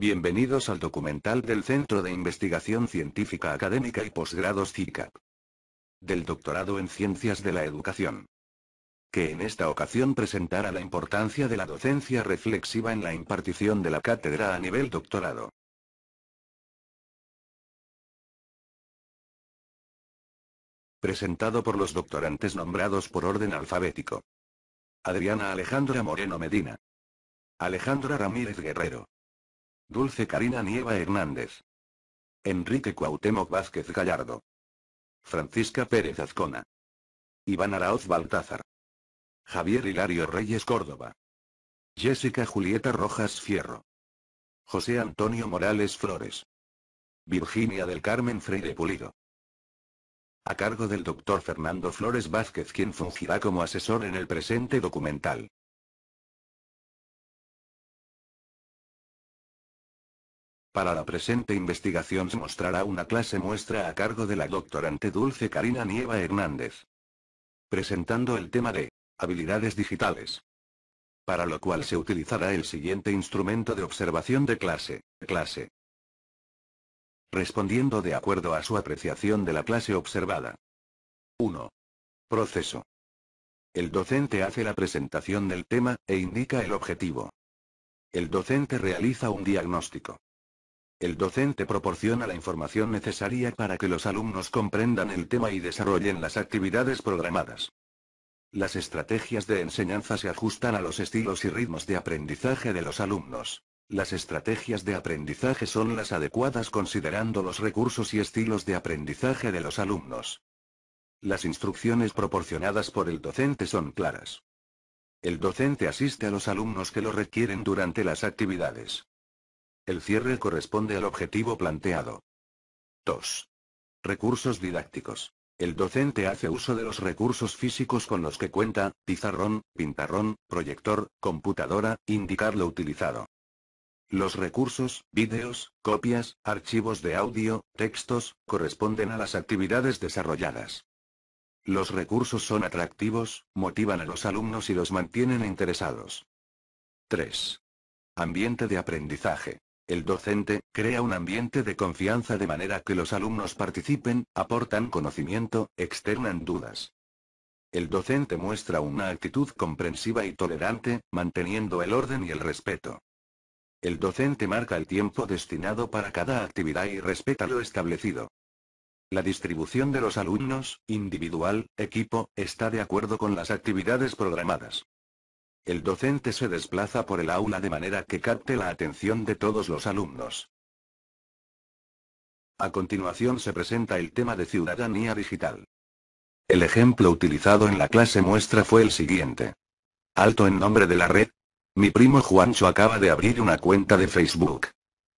Bienvenidos al documental del Centro de Investigación Científica Académica y Posgrados CICAP. Del Doctorado en Ciencias de la Educación. Que en esta ocasión presentará la importancia de la docencia reflexiva en la impartición de la cátedra a nivel doctorado. Presentado por los doctorantes nombrados por orden alfabético. Adriana Alejandra Moreno Medina. Alejandra Ramírez Guerrero. Dulce Karina Nieva Hernández. Enrique Cuauhtémoc Vázquez Gallardo. Francisca Pérez Azcona. Iván Araoz Baltázar. Javier Hilario Reyes Córdoba. Jessica Julieta Rojas Fierro. José Antonio Morales Flores. Virginia del Carmen Freire Pulido. A cargo del doctor Fernando Flores Vázquez quien fungirá como asesor en el presente documental. Para la presente investigación se mostrará una clase muestra a cargo de la doctorante Dulce Karina Nieva Hernández. Presentando el tema de habilidades digitales. Para lo cual se utilizará el siguiente instrumento de observación de clase, clase. Respondiendo de acuerdo a su apreciación de la clase observada. 1. Proceso. El docente hace la presentación del tema, e indica el objetivo. El docente realiza un diagnóstico. El docente proporciona la información necesaria para que los alumnos comprendan el tema y desarrollen las actividades programadas. Las estrategias de enseñanza se ajustan a los estilos y ritmos de aprendizaje de los alumnos. Las estrategias de aprendizaje son las adecuadas considerando los recursos y estilos de aprendizaje de los alumnos. Las instrucciones proporcionadas por el docente son claras. El docente asiste a los alumnos que lo requieren durante las actividades. El cierre corresponde al objetivo planteado. 2. Recursos didácticos. El docente hace uso de los recursos físicos con los que cuenta, pizarrón, pintarrón, proyector, computadora, indicar lo utilizado. Los recursos, vídeos, copias, archivos de audio, textos, corresponden a las actividades desarrolladas. Los recursos son atractivos, motivan a los alumnos y los mantienen interesados. 3. Ambiente de aprendizaje. El docente, crea un ambiente de confianza de manera que los alumnos participen, aportan conocimiento, externan dudas. El docente muestra una actitud comprensiva y tolerante, manteniendo el orden y el respeto. El docente marca el tiempo destinado para cada actividad y respeta lo establecido. La distribución de los alumnos, individual, equipo, está de acuerdo con las actividades programadas. El docente se desplaza por el aula de manera que capte la atención de todos los alumnos. A continuación se presenta el tema de ciudadanía digital. El ejemplo utilizado en la clase muestra fue el siguiente. Alto en nombre de la red. Mi primo Juancho acaba de abrir una cuenta de Facebook.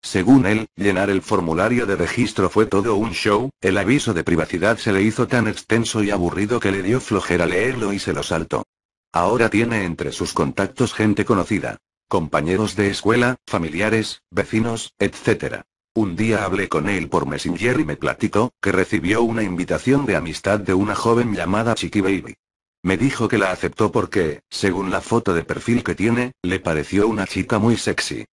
Según él, llenar el formulario de registro fue todo un show, el aviso de privacidad se le hizo tan extenso y aburrido que le dio flojera leerlo y se lo saltó. Ahora tiene entre sus contactos gente conocida. Compañeros de escuela, familiares, vecinos, etc. Un día hablé con él por Messenger y me platicó que recibió una invitación de amistad de una joven llamada Chiqui Baby. Me dijo que la aceptó porque, según la foto de perfil que tiene, le pareció una chica muy sexy.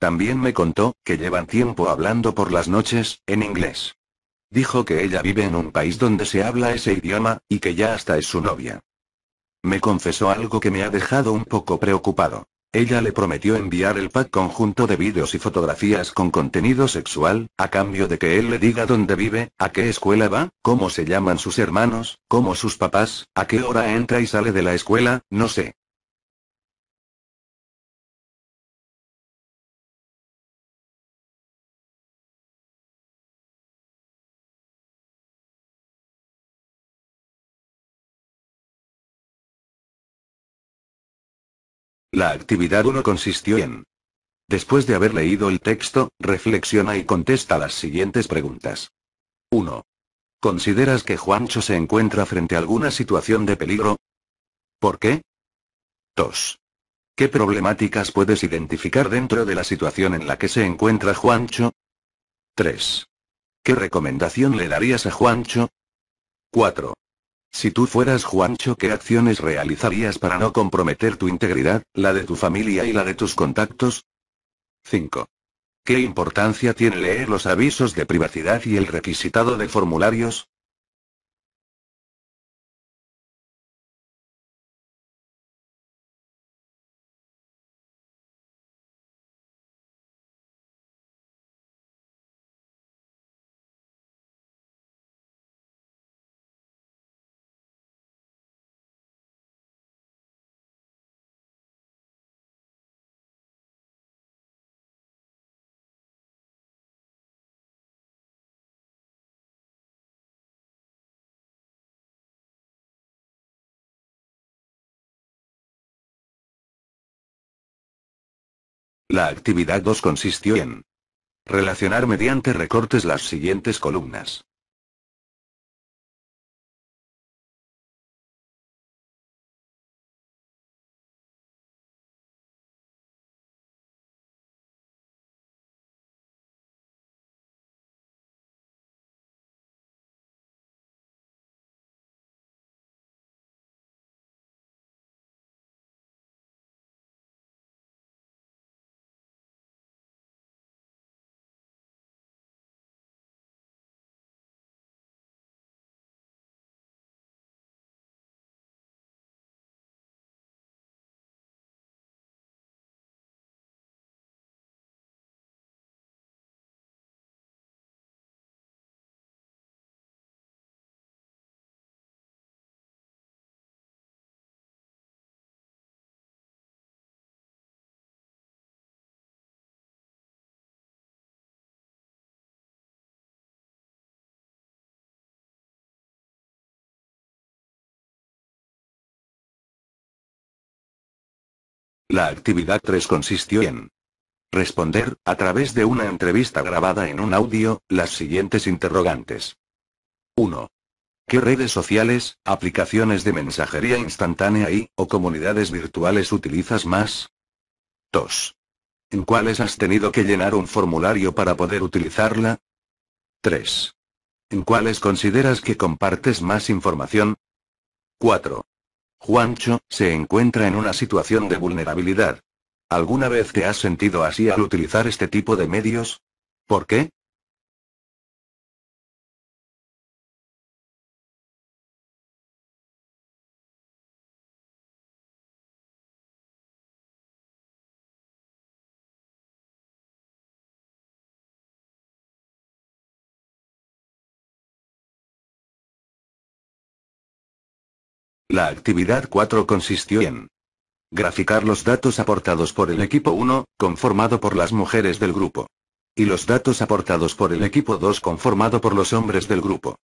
También me contó que llevan tiempo hablando por las noches, en inglés. Dijo que ella vive en un país donde se habla ese idioma, y que ya hasta es su novia. Me confesó algo que me ha dejado un poco preocupado. Ella le prometió enviar el pack conjunto de vídeos y fotografías con contenido sexual, a cambio de que él le diga dónde vive, a qué escuela va, cómo se llaman sus hermanos, cómo sus papás, a qué hora entra y sale de la escuela, no sé. La actividad 1 consistió en Después de haber leído el texto, reflexiona y contesta las siguientes preguntas. 1. ¿Consideras que Juancho se encuentra frente a alguna situación de peligro? ¿Por qué? 2. ¿Qué problemáticas puedes identificar dentro de la situación en la que se encuentra Juancho? 3. ¿Qué recomendación le darías a Juancho? 4. Si tú fueras Juancho, ¿qué acciones realizarías para no comprometer tu integridad, la de tu familia y la de tus contactos? 5. ¿Qué importancia tiene leer los avisos de privacidad y el requisitado de formularios? La actividad 2 consistió en relacionar mediante recortes las siguientes columnas. La actividad 3 consistió en responder, a través de una entrevista grabada en un audio, las siguientes interrogantes. 1. ¿Qué redes sociales, aplicaciones de mensajería instantánea y, o comunidades virtuales utilizas más? 2. ¿En cuáles has tenido que llenar un formulario para poder utilizarla? 3. ¿En cuáles consideras que compartes más información? 4. Juancho, se encuentra en una situación de vulnerabilidad. ¿Alguna vez te has sentido así al utilizar este tipo de medios? ¿Por qué? La actividad 4 consistió en graficar los datos aportados por el equipo 1, conformado por las mujeres del grupo, y los datos aportados por el equipo 2 conformado por los hombres del grupo.